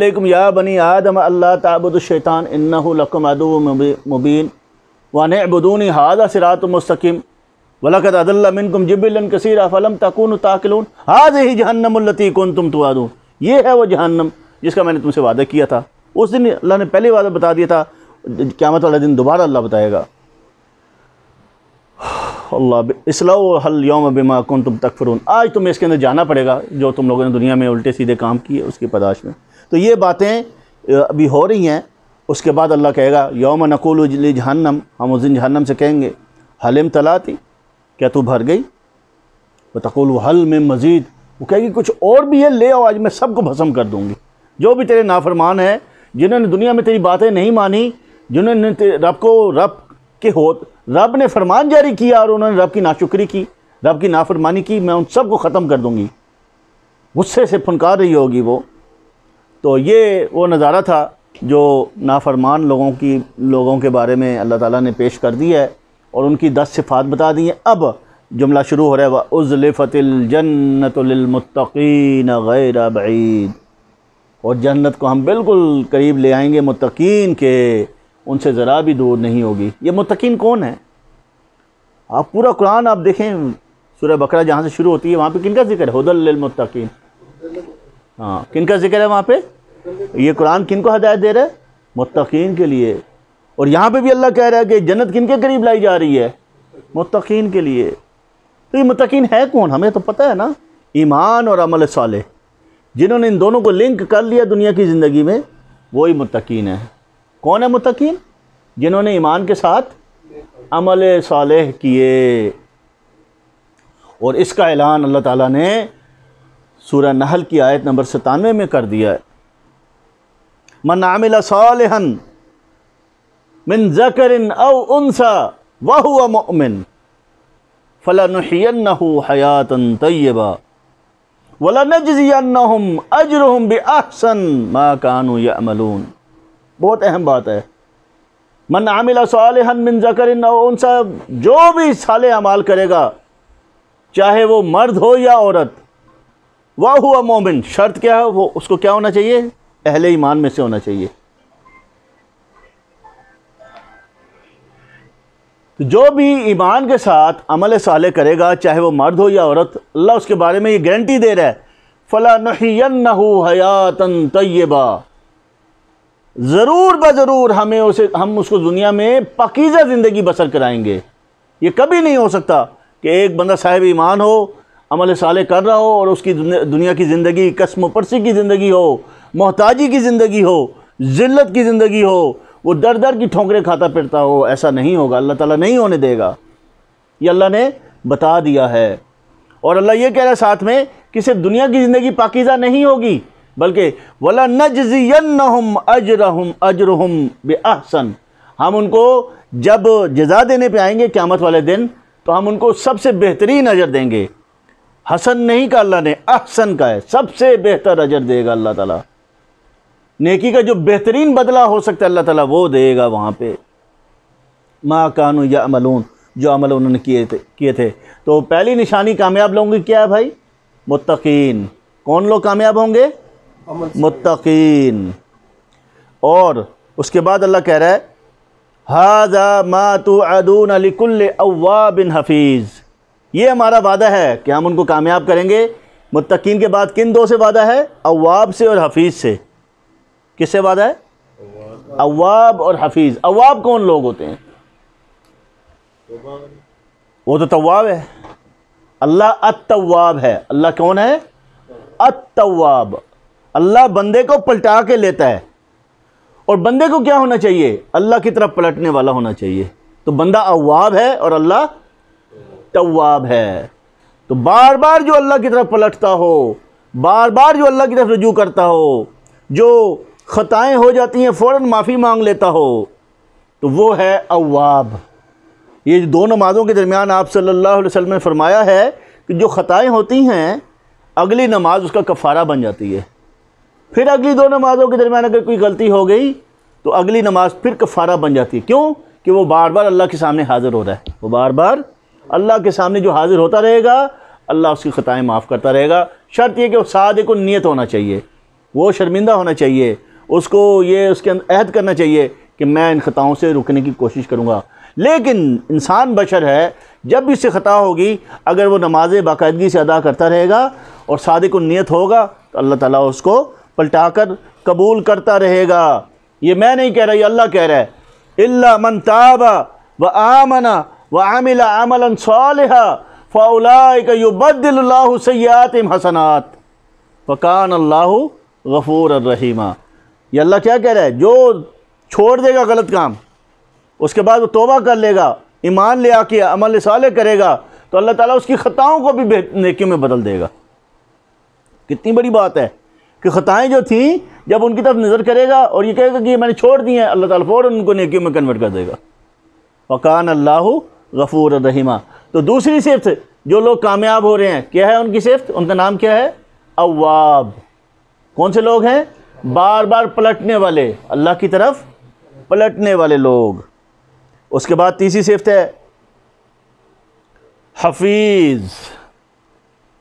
अलैक्म या बनी आदम अल्लाह ताबुदशैतान इन्नकम अदू मुबीन वनबदूनी हादा सिरात मस्तकीम वलकत अदल्लामिनकुम जबिलन कसीरा फ़लम तकून ताकलून हाज ही जहन्नमती कौन तुम तो आदू ये है वो जहन्नम जिसका मैंने तुमसे वादा किया था उस दिन अल्लाह ने पहले वादा बता दिया था क़्यामत वाला दिन दोबारा अल्लाह बताएगा अल्लाह इसलाओ हल योम बिमा कौन तुम तकफरून आज तुम्हें इसके अंदर जाना पड़ेगा जो तुम लोगों ने दुनिया में उल्टे सीधे काम किए उसकी पदाश में तो ये बातें अभी हो रही हैं उसके बाद अल्लाह कहेगा यौम नकुल जहन्नम हम उस दिन जहन्नम से कहेंगे हलम तलाती क्या तू भर गई व तकुल हल में मज़ीद वो कहेगी कुछ और भी है ले आओ आज मैं सबको भसम कर दूँगी जो भी तेरे नाफरमान है जिन्होंने दुनिया में तेरी बातें नहीं मानी जिन्होंने रब को रब के हो रब ने फरमान जारी किया और उन्होंने रब की नाशुक्री की रब की नाफरमानी की मैं उन सबको ख़त्म कर दूँगी गुस्से से फनकार रही होगी वो तो ये वो नज़ारा था जो नाफरमान लोगों की लोगों के बारे में अल्लाह ताला ने पेश कर दी है और उनकी दस सिफात बता दी हैं अब जुमला शुरू हो रहा है वह उज़लफ़तिल जन्नतमतकीन गैर बीद और जन्नत को हम बिल्कुल करीब ले आएंगे मतकीन के उनसे ज़रा भी दूर नहीं होगी ये मतकीन कौन है आप पूरा कुरान आप देखें सूर्य बकरा जहाँ से शुरू होती है वहाँ पे किन का जिक्र है हदल हाँ किन का जिक्र है वहाँ पे ये कुरान किन को हदायत दे रहा है मुतकीन के लिए और यहाँ पे भी अल्लाह कह रहा है कि जन्नत किन के करीब लाई जा रही है मतकीन के लिए तो ये मुतकीन है कौन हमें तो पता है ना ईमान और अमल साले जिन्होंने इन दोनों को लिंक कर लिया दुनिया की ज़िंदगी में वही मतकीन है कौन है मतकीन जिन्होंने ईमान के साथ अमल साले किए और इसका ऐलान अल्लाह ताला ने सूरह नहल की आयत नंबर सतानवे में कर दिया है मन आमिल सालहन मिन जकरिन अव उनसा वह मोमिन फ़लानहयन हयातन तय्यबा वला नजियानहम अजरहम बहसन मा कानू यमलून बहुत अहम बात है मन आमिल सालहन मिन जकरिन औ उनसा जो भी साल अमाल करेगा चाहे वो मर्द हो या औरत वाह हुआ मोमिन शर्त क्या है वो उसको क्या होना चाहिए अहले ईमान में से होना चाहिए तो जो भी ईमान के साथ अमल साले करेगा चाहे वो मर्द हो या औरत अल्लाह उसके बारे में ये गारंटी दे रहा है फ़ला नहीन हयातन तयबा ज़रूर ब ज़रूर हमें उसे हम उसको दुनिया में पकीज़ा ज़िंदगी बसर कराएंगे ये कभी नहीं हो सकता कि एक बंदा साहिब ईमान हो अमल साले कर रहा हो और उसकी दुनिया की ज़िंदगी कस्म परसी की ज़िंदगी हो मोहताजी की ज़िंदगी हो ज़िल्लत की ज़िंदगी हो वो दर दर की ठोकरें खाता पिटता हो ऐसा नहीं होगा अल्लाह ताला नहीं होने देगा ये अल्लाह ने बता दिया है और अल्लाह ये कह रहा है साथ में कि सिर्फ दुनिया की ज़िंदगी पाकिज़ा नहीं होगी बल्कि वला नजयन अजरहम अजरहम बेअसन हम उनको जब जजा देने पर आएंगे क़्यामत वाले दिन तो हम उनको सबसे बेहतरीन अजर देंगे हसन नहीं का अल्लाह ने अहसन का है सबसे बेहतर अजर देगा अल्लाह ताला नेकी का जो बेहतरीन बदला हो सकता है अल्लाह ताला वो देगा वहाँ पे माँ कानू या अमलून जो अमल उन्होंने किए थे किए थे तो पहली निशानी कामयाब लोगों की क्या है भाई मुतकीन कौन लोग कामयाब होंगे मुतकीन और उसके बाद अल्लाह कह रहा है हाजा मा तो अदून अली अव्वा बिन हफीज़ ये हमारा वादा है कि हम उनको कामयाब करेंगे मुतकीन के बाद किन दो से वादा है अवाब से और हफीज़ से किससे वादा है अवाब और हफीज़ अवाब कौन लोग होते हैं वो तो तवाब है अल्लाह अतवाब है अल्लाह कौन है अतवाब अल्लाह बंदे को पलटा के लेता है और बंदे को क्या होना चाहिए अल्लाह की तरफ पलटने वाला होना चाहिए तो बंदा अवाब है और अल्लाह तवाब है तो बार बार जो अल्लाह की तरफ पलटता हो बार बार जो अल्लाह की तरफ रजू करता हो जो ख़ताएँ हो जाती हैं फ़ौर माफ़ी मांग लेता हो तो वो है अवाब ये दो नमाज़ों के दरमियान आप सल्लल्लाहु अलैहि वसल्लम ने फरमाया है कि जो ख़ताएँ होती हैं अगली नमाज उसका कफ़ारा बन जाती है फिर अगली दो नमाज़ों के दरमियान अगर कोई गलती हो गई तो अगली नमाज फिर कफ़ारा बन जाती है क्यों कि वो बार बार अल्लाह के सामने हाज़िर हो रहा है वो बार बार अल्लाह के सामने जो हाज़िर होता रहेगा अल्लाह उसकी ख़ताएँ माफ़ करता रहेगा शर्त यह कि वो को नीयत होना चाहिए वो शर्मिंदा होना चाहिए उसको ये उसके अंदर अहद करना चाहिए कि मैं इन ख़ताओं से रुकने की कोशिश करूँगा लेकिन इंसान बशर है जब भी इससे ख़ता होगी अगर वो नमाज बाकायदगी से अदा करता रहेगा और को नीयत होगा तो अल्लाह ताला उसको पलटा कर कबूल करता रहेगा ये मैं नहीं कह रहा ये अल्लाह कह रहा है इल्ला मन ताबा व आमना व आमिला आमला सालहा फ़लाबदिल्ला सयातम हसनात फ़कान अल्लाह गफ़ूर रहीमा ये अल्लाह क्या कह रहा है जो छोड़ देगा गलत काम उसके बाद वो तोबा कर लेगा ईमान ले आके अमल साले करेगा तो अल्लाह ताला उसकी ख़ताओं को भी नेकियों में बदल देगा कितनी बड़ी बात है कि ख़ताएँ जो थीं जब उनकी तरफ नज़र करेगा और ये कहेगा कि ये मैंने छोड़ दी हैं अल्लाह ताला फ़ौर उनको नेकियों में कन्वर्ट कर देगा वकान अल्लाह गफूर रहीमा तो दूसरी सिफ्त जो लोग कामयाब हो रहे हैं क्या है उनकी सिफ्त उनका नाम क्या है अवाब कौन से लोग हैं बार बार पलटने वाले अल्लाह की तरफ पलटने वाले लोग उसके बाद तीसरी सिफत है हफीज़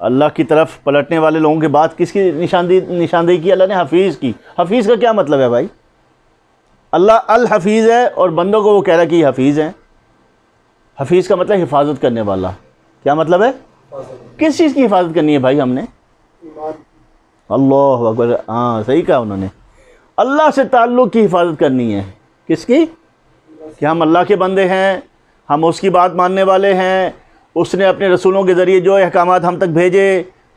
अल्लाह की तरफ पलटने वाले लोगों के बाद किसकी निशानदेही निशानदेही की अल्लाह ने हफीज़ की हफीज़ का क्या मतलब है भाई अल्लाह अल हफीज़ है और बंदों को वो कह रहा है कि हफीज़ हैं हफीज़ का मतलब हिफाजत करने वाला क्या मतलब है किस चीज़ की हिफाजत करनी है भाई हमने अल्लाह अकबर हाँ सही कहा उन्होंने अल्लाह से ताल्लुक़ की हिफाजत करनी है किसकी कि हम अल्लाह के बंदे हैं हम उसकी बात मानने वाले हैं उसने अपने रसूलों के ज़रिए जो अहकाम हम तक भेजे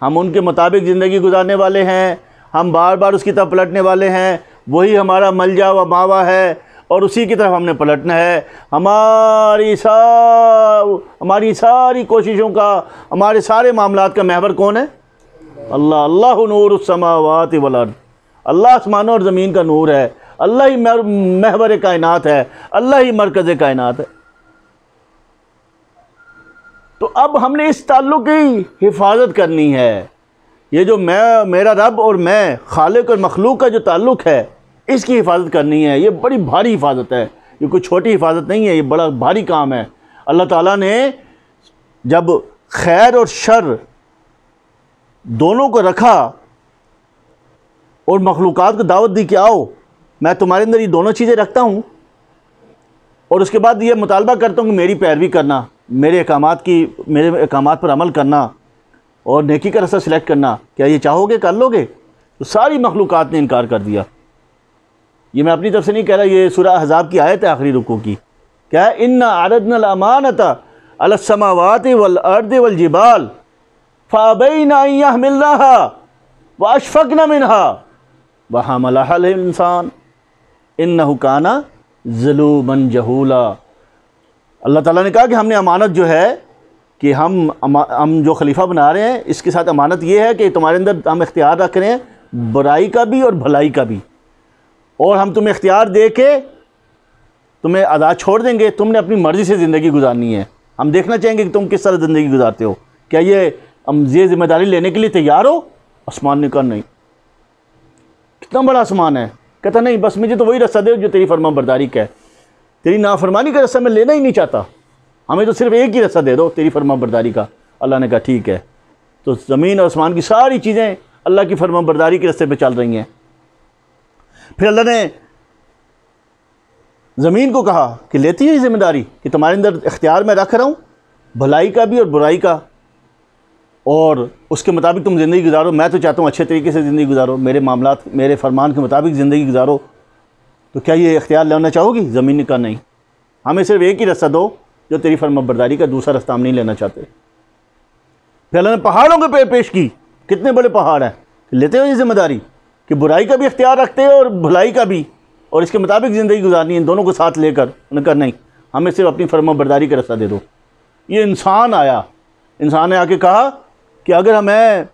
हम उनके मुताबिक ज़िंदगी गुजारने वाले हैं हम बार बार उसकी तरफ पलटने वाले हैं वही हमारा मलजा व मावा है और उसी की तरफ हमने पलटना है हमारी सा हमारी सारी कोशिशों का हमारे सारे मामला का महवर कौन है अल्लाह अल्लाह नूर समावत वलर्द अल्लाह आसमान और ज़मीन का नूर है अल्लाह ही महवर कायनात है अल्लाह ही मरकज़ कायनात है तो अब हमने इस ताल्लुक़ की हिफाजत करनी है ये जो मैं मेरा रब और मैं खालिक और मखलूक का जो ताल्लुक़ है इसकी हिफाजत करनी है ये बड़ी भारी हिफाजत है ये कोई छोटी हिफाजत नहीं है ये बड़ा भारी काम है अल्लाह ताला ने जब खैर और शर दोनों को रखा और मखलूक को दावत दी कि आओ मैं तुम्हारे अंदर ये दोनों चीज़ें रखता हूँ और उसके बाद ये मुतालबा करता हूँ कि मेरी पैरवी करना मेरे अहकाम की मेरे अहकाम पर अमल करना और नेकी का रास्ता सिलेक्ट करना क्या ये चाहोगे कर लोगे तो सारी मखलूक ने इनकार कर दिया ये मैं अपनी तरफ से नहीं कह रहा ये सुरा हज़ाब की आयत है आखिरी रुकू की क्या है इन आरदनमानता अलसमावत वल अर्द फ़ाबई मिलना व अशफ़क न मिनहा वहा मलाहल इंसान इन नहुकाना जलूमन जहूला अल्लाह ताला ने कहा कि हमने अमानत जो है कि हम हम जो खलीफा बना रहे हैं इसके साथ अमानत ये है कि तुम्हारे अंदर हम इख्तियार रख रहे हैं बुराई का भी और भलाई का भी और हम तुम्हें इख्तियार दे के तुम्हें आज़ाद छोड़ देंगे तुमने अपनी मर्ज़ी से ज़िंदगी गुजारनी है हम देखना चाहेंगे कि तुम किस तरह ज़िंदगी गुजारते हो क्या ये हम ये जिम्मेदारी लेने के लिए तैयार हो आसमान ने कहा नहीं कितना बड़ा आसमान है कहता नहीं बस मुझे तो वही रस्ता दे जो तेरी फरमा बरदारी का है तेरी नाफरमानी का रस्ता मैं लेना ही नहीं चाहता हमें तो सिर्फ एक ही रस्ता दे दो तेरी फरमा बरदारी का अल्लाह ने कहा ठीक है तो ज़मीन और आसमान की सारी चीज़ें अल्लाह की फरमा बरदारी के रस्ते पर चल रही हैं फिर अल्लाह ने ज़मीन को कहा कि लेती है ये जिम्मेदारी कि तुम्हारे अंदर इख्तियार मैं रख रहा हूँ भलाई का भी और बुराई का और उसके मुताबिक तुम ज़िंदगी गुजारो मैं तो चाहता हूँ अच्छे तरीके से ज़िंदगी गुजारो मेरे मामला मेरे फरमान के मुताबिक ज़िंदगी गुजारो तो क्या ये इख्तियार लेना चाहोगी ज़मीन का नहीं हमें सिर्फ एक ही रास्ता दो जो तेरी फरमाबरदारी का दूसरा रास्ता हम नहीं लेना चाहते फिर अल्लाह ने पहाड़ों के पे पेश की कितने बड़े पहाड़ हैं लेते हो ये जिम्मेदारी कि बुराई का भी इख्तियार रखते हो और भलाई का भी और इसके मुताबिक ज़िंदगी गुजारनी है इन दोनों को साथ लेकर उन्हें कर नहीं हमें सिर्फ अपनी फरमाबरदारी का रास्ता दे दो ये इंसान आया इंसान ने आके कहा कि अगर मैं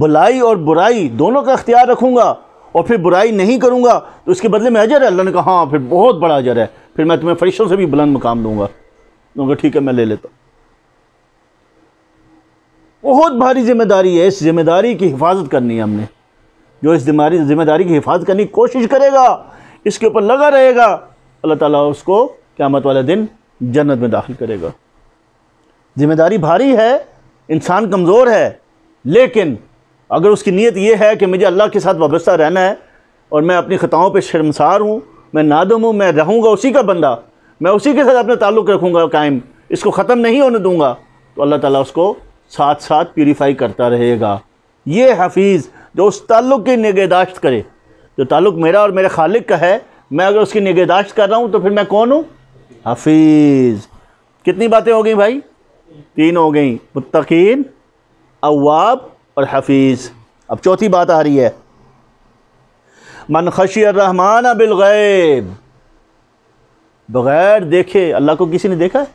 भलाई और बुराई दोनों का अख्तियार रखूँगा और फिर बुराई नहीं करूँगा तो इसके बदले में अजर है अल्लाह ने कहा हाँ फिर बहुत बड़ा अजर है फिर मैं तुम्हें फरिश्तों से भी बुलंद मुकाम दूंगा दूँगा ठीक है मैं ले लेता हूँ बहुत भारी जिम्मेदारी है इस जिम्मेदारी की हिफाजत करनी है हमने जो इस जिम्मेदारी जिम्मेदारी की हिफाजत करने की कोशिश करेगा इसके ऊपर लगा रहेगा अल्लाह ताला उसको क़्यामत वाले दिन जन्नत में दाखिल करेगा जिम्मेदारी भारी है इंसान कमज़ोर है लेकिन अगर उसकी नीयत यह है कि मुझे अल्लाह के साथ वाबस्ता रहना है और मैं अपनी ख़ताओं पर शर्मसार हूँ मैं नादम हूँ मैं रहूँगा उसी का बंदा मैं उसी के साथ अपना ताल्लुक़ रखूँगा कायम इसको ख़त्म नहीं होने दूँगा तो अल्लाह ताला उसको साथ साथ प्योरीफाई करता रहेगा ये हफीज़ जो उस ताल्लुक़ की निगहदाश्त करे जो ताल्लुक़ मेरा और मेरे खालिक का है मैं अगर उसकी निगहदाश्त कर रहा हूँ तो फिर मैं कौन हूँ हफीज़ कितनी बातें हो गई भाई तीन हो गई मुतकीन अवाब और हफीज़ अब चौथी बात आ रही है मन खशी रहमान गैब बग़ैर देखे अल्लाह को किसी ने देखा है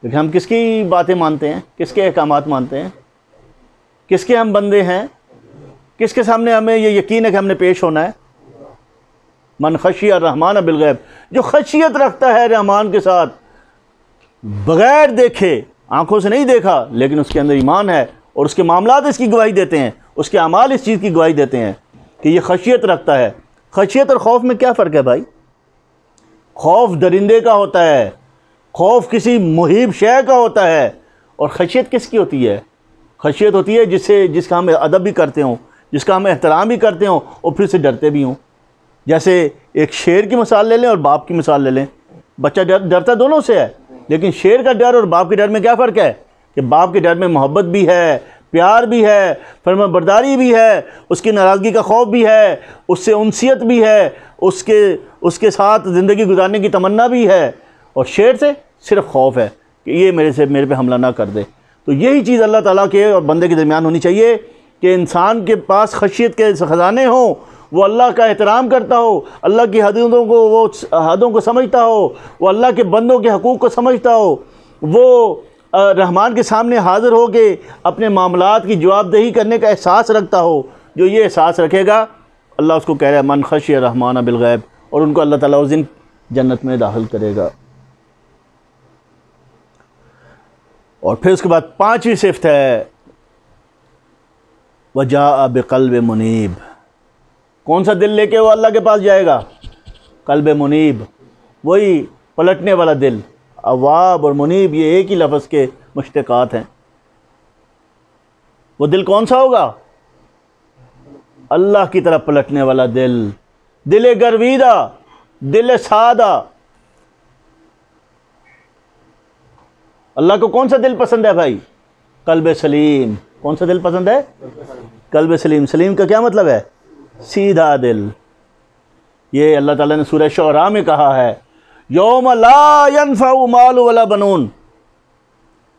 क्योंकि हम किसकी बातें मानते हैं किसके अहकाम मानते हैं किसके हम बंदे हैं किसके सामने हमें ये यकीन है कि हमने पेश होना है मन खशी रहमान गैब जो खशियत रखता है रहमान के साथ बगैर देखे आंखों से नहीं देखा लेकिन उसके अंदर ईमान है और उसके मामला इसकी गवाही देते हैं उसके अमाल इस चीज़ की गवाही देते हैं कि ये खशियत रखता है खशियत और खौफ में क्या फ़र्क है भाई खौफ दरिंदे का होता है खौफ किसी मुहिब शय का होता है और खशियत किसकी होती है खशियत होती है जिससे जिसका हम अदब भी करते हों जिसका हम एहतराम भी करते हों और फिर से डरते भी हों जैसे एक शेर की मिसाल ले लें और बाप की मिसाल ले लें बच्चा डर डरता दोनों से है लेकिन शेर का डर और बाप के डर में क्या फ़र्क है कि बाप के डर में मोहब्बत भी है प्यार भी है फर्मा बरदारी भी है उसकी नाराज़गी का खौफ भी है उससे उनसीत भी है उसके उसके साथ ज़िंदगी गुजारने की तमन्ना भी है और शेर से सिर्फ खौफ है कि ये मेरे से मेरे पे हमला ना कर दे तो यही चीज़ अल्लाह ताला के और बंदे के दरमियान होनी चाहिए कि इंसान के पास खशियत के ख़जाने हों वो अल्लाह का एहतराम करता हो अल्लाह की हदों को वो हदों को समझता हो वो अल्लाह के बंदों के हकूक़ को समझता हो वो रहमान के सामने हाज़िर हो के अपने मामला की जवाबदेही करने का एहसास रखता हो जो ये एहसास रखेगा अल्लाह उसको कह रहा है मन खश रहमान बिलगैब और उनको अल्लाह ताला उस दिन जन्नत में दाखिल करेगा और फिर उसके बाद पाँचवीं सिफ्त है वजा बकल्ब मुनीब कौन सा दिल लेके वो अल्लाह के पास जाएगा कल्ब मुनीब वही पलटने वाला दिल अवाब और मुनीब ये एक ही लफ्ज़ के मुश्तक़ात हैं वो दिल कौन सा होगा अल्लाह की तरफ पलटने वाला दिल दिल गर्वीदा दिल सादा अल्लाह को कौन सा दिल पसंद है भाई कल्ब सलीम कौन सा दिल पसंद है कल्ब सलीम सलीम का क्या मतलब है सीधा दिल ये अल्लाह ताला ने सूर्य शोरा में कहा है योम लायनफा माल वाला बनून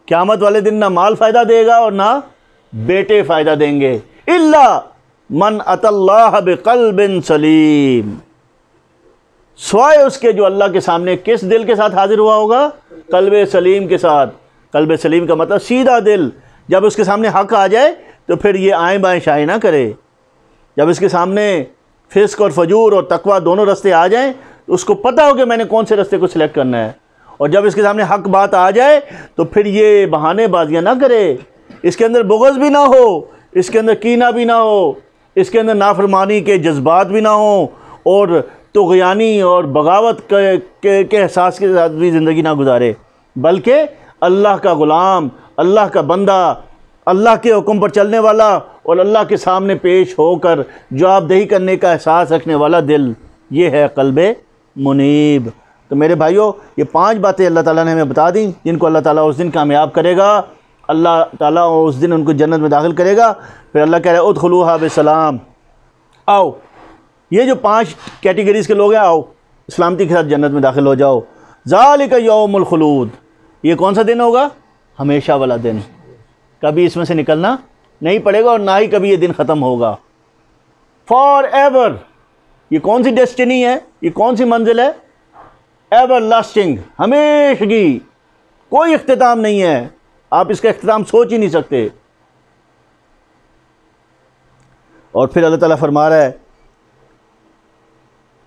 क़्यामत वाले दिन ना माल फ़ायदा देगा और ना बेटे फ़ायदा देंगे इल्ला मन अतल्लाह बिकल बिन सलीम स्वाय उसके जो अल्लाह के सामने किस दिल के साथ हाजिर हुआ होगा कल्ब सलीम के साथ कल्ब सलीम का मतलब सीधा दिल जब उसके सामने हक आ जाए तो फिर ये आए बाएं शाही ना करे जब इसके सामने फिस्क और फजूर और तकवा दोनों रस्ते आ जाएं तो उसको पता हो कि मैंने कौन से रस्ते को सिलेक्ट करना है और जब इसके सामने हक बात आ जाए तो फिर ये बहानेबाजियाँ ना करे इसके अंदर बोगस भी ना हो इसके अंदर कीना भी ना हो इसके अंदर नाफरमानी के जज्बात भी ना हों और तोगयानी और बगावत के के एहसास के साथ भी ज़िंदगी ना गुजारे बल्कि अल्लाह का ग़ुलाम अल्लाह का बंदा अल्लाह के हुक्म पर चलने वाला और अल्लाह के सामने पेश होकर जवाबदेही करने का एहसास रखने वाला दिल ये है कल्ब मुनीब तो मेरे भाइयों ये पांच बातें अल्लाह ताला ने हमें बता दी जिनको अल्लाह ताला उस दिन कामयाब करेगा अल्लाह ताला उस दिन उनको जन्नत में दाखिल करेगा फिर अल्लाह कह रहे उत खलू हाब आओ ये जो पांच कैटेगरीज़ के लोग हैं आओ सलामती के साथ जन्नत में दाखिल हो जाओ ज़ाल का यौमखलूद ये कौन सा दिन होगा हमेशा वाला दिन कभी इसमें से निकलना नहीं पड़ेगा और ना ही कभी ये दिन ख़त्म होगा फॉर एवर ये कौन सी डेस्टिनी है ये कौन सी मंजिल है एवर लास्टिंग हमेश की कोई अख्ताम नहीं है आप इसका अख्ताम सोच ही नहीं सकते और फिर अल्लाह ताला फरमा रहा है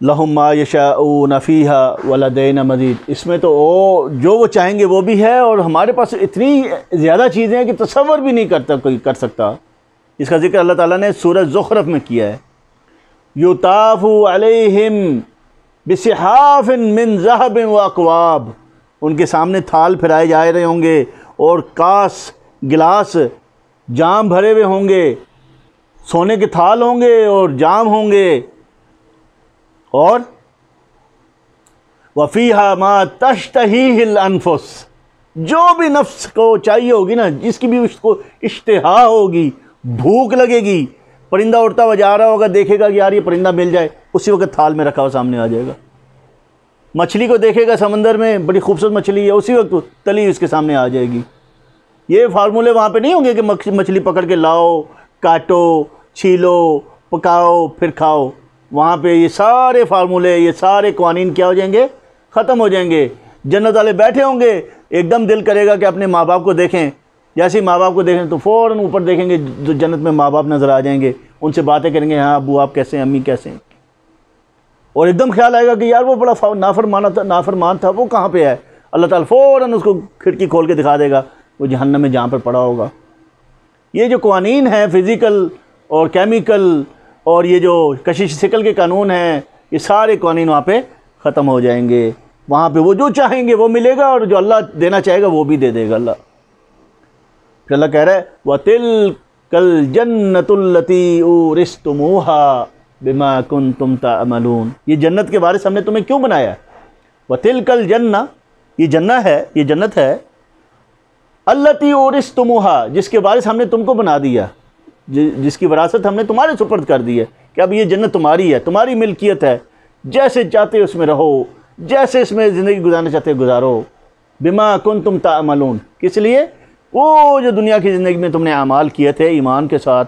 लहुमा यशा नफ़ीहा वलदैन मजीद इसमें तो ओ जो वो चाहेंगे वो भी है और हमारे पास इतनी ज़्यादा चीज़ें हैं कि तस्वर भी नहीं करता कोई कर सकता इसका ज़िक्र अल्लाह ताला ने सूरज ज़ुखरफ में किया है युताफ़ अलहम बसहाफ़िन मिन जहब व अकवाब उनके सामने थाल फिराए जा रहे होंगे और कास गिलास जाम भरे हुए होंगे सोने के थाल होंगे और जाम होंगे और वफ़ीहा मा तश्तही अनफुस जो भी नफ्स को चाहिए होगी ना जिसकी भी उसको इश्तहा होगी भूख लगेगी परिंदा उड़ता हुआ जा रहा होगा देखेगा कि यार ये परिंदा मिल जाए उसी वक्त थाल में रखा हुआ सामने आ जाएगा मछली को देखेगा समंदर में बड़ी खूबसूरत मछली है उसी वक्त तली उसके सामने आ जाएगी ये फार्मूले वहाँ पे नहीं होंगे कि मछली पकड़ के लाओ काटो छीलो पकाओ फिर खाओ वहाँ पे ये सारे फार्मूले ये सारे कवानीन क्या हो जाएंगे ख़त्म हो जाएंगे जन्नत वाले बैठे होंगे एकदम दिल करेगा कि अपने माँ बाप को देखें जैसे ही माँ बाप को देखें तो फ़ौर ऊपर देखेंगे जो जन्नत में माँ बाप नज़र आ जाएंगे उनसे बातें करेंगे हाँ अबू आप कैसे हैं अम्मी कैसे हैं और एकदम ख्याल आएगा कि यार वो बड़ा नाफरमाना था नाफरमान था वो कहाँ पर है अल्लाह ताली फ़ौर उसको खिड़की खोल के दिखा देगा वो जहन्नम में जहाँ पर पड़ा होगा ये जो कवानीन हैं फ़िज़िकल और केमिकल और ये जो कशिश शिकल के कानून हैं ये सारे कानून वहाँ पे ख़त्म हो जाएंगे वहाँ पे वो जो चाहेंगे वो मिलेगा और जो अल्लाह देना चाहेगा वो भी दे देगा अल्लाह फिर अल्लाह कह रहा है व तिल कल जन्नतुल्लती उरिस्तमूहा बिमा कुन तुम तमलून ये जन्नत के बारे हमने तुम्हें क्यों बनाया व तिल कल जन्ना ये जन्ना है ये जन्नत है अल्लती तुमोहा जिसके बारे हमने तुमको बना दिया जिसकी वरासत हमने तुम्हारे सुपर्द कर दी है कि अब ये जन्नत तुम्हारी है तुम्हारी मिल्कियत है जैसे चाहते उसमें रहो जैसे इसमें ज़िंदगी गुजारना चाहते गुजारो बिमा कन तुम तामलून किस लिए वो जो दुनिया की ज़िंदगी में तुमने अमाल किए थे ईमान के साथ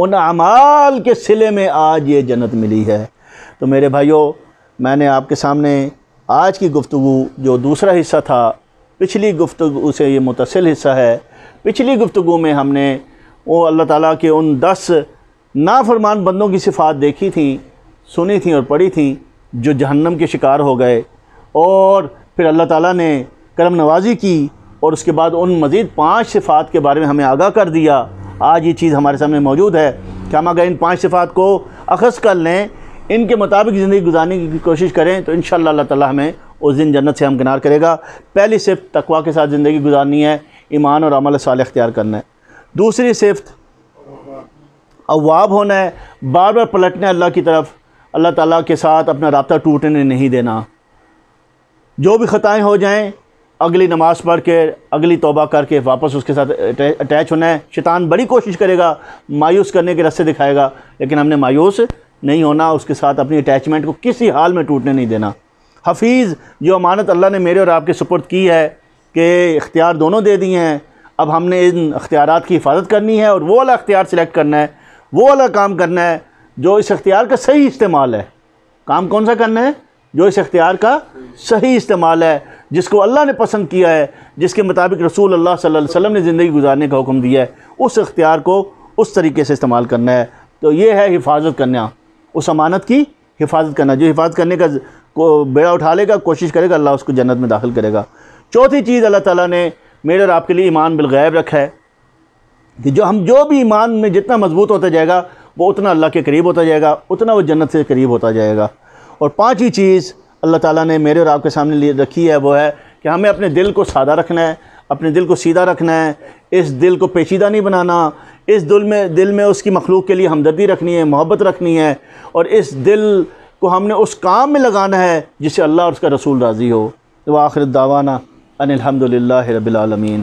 उन अमाल के सिले में आज ये जन्नत मिली है तो मेरे भाइयों मैंने आपके सामने आज की गुफ्तु जो दूसरा हिस्सा था पिछली गुफ्तु से ये मुतसिल हिस्सा है पिछली गुफ्तु में हमने वो अल्लाह ताला के उन दस नाफरमान बंदों की सिफात देखी थी सुनी थी और पढ़ी थी जो जहन्नम के शिकार हो गए और फिर अल्लाह ताला ने करम नवाजी की और उसके बाद उन मज़ीद पाँच सिफात के बारे में हमें आगाह कर दिया आज ये चीज़ हमारे सामने मौजूद है कि हम अगर इन पाँच सिफात को अखज़ कर लें इनके मुताबिक ज़िंदगी गुजारने की कोशिश करें तो इन अल्लाह ताला हमें उस दिन जन्नत से हमकिनार करेगा पहली सिर्फ तकवा के साथ ज़िंदगी गुजारनी है ईमान और अमल साल अख्तियार करना है दूसरी सिफत अवाब होना है बार बार पलटना है अल्लाह की तरफ अल्लाह ताला के साथ अपना रबता टूटने नहीं देना जो भी ख़ताएँ हो जाएँ अगली नमाज़ पढ़ के अगली तोबा करके वापस उसके साथ अटैच होना है शैतान बड़ी कोशिश करेगा मायूस करने के रस्ते दिखाएगा लेकिन हमने मायूस नहीं होना उसके साथ अपनी अटैचमेंट को किसी हाल में टूटने नहीं देना हफीज़ जो अमानत अल्लाह ने मेरे और आपके सुपुर्द की है कि इख्तियार दोनों दे दिए हैं अब हमने इन अख्तियार की हिफाजत करनी है और वो वाला अख्तियार सेलेक्ट करना है वो वाला काम करना है जो इस अख्तियार का सही इस्तेमाल है काम कौन सा करना है जो इस अख्तियार का सही इस्तेमाल है जिसको अल्लाह ने पसंद किया है जिसके मुताबिक रसूल अल्लाह सल्लल्लाहु अलैहि वसल्लम ने ज़िंदगी गुजारने का हुक्म दिया है उस अख्तियार को उस तरीके से इस्तेमाल करना है तो ये है हिफाजत करना उस अमानत की हिफाजत करना जो हिफाजत करने का को बेड़ा उठा लेगा कोशिश करेगा अल्लाह उसको जन्नत में दाखिल करेगा चौथी चीज़ अल्लाह ताला ने मेरे और आपके लिए ईमान बिलगैब रखा है कि जो हम जो भी ईमान में जितना मजबूत होता जाएगा वो उतना अल्लाह के करीब होता जाएगा उतना वो जन्नत से करीब होता जाएगा और पाँचवीं चीज़ अल्लाह ताला ने मेरे और आपके सामने लिए रखी है वो है कि हमें अपने दिल को सादा रखना है अपने दिल को सीधा रखना है इस दिल को पेचीदा नहीं बनाना इस दिल में दिल में उसकी मखलूक के लिए हमदर्दी रखनी है मोहब्बत रखनी है और इस दिल को हमने उस काम में लगाना है जिससे अल्लाह और उसका रसूल राज़ी हो तो आखिर दावाना अनिलहमदिल्ला रबीआलमीन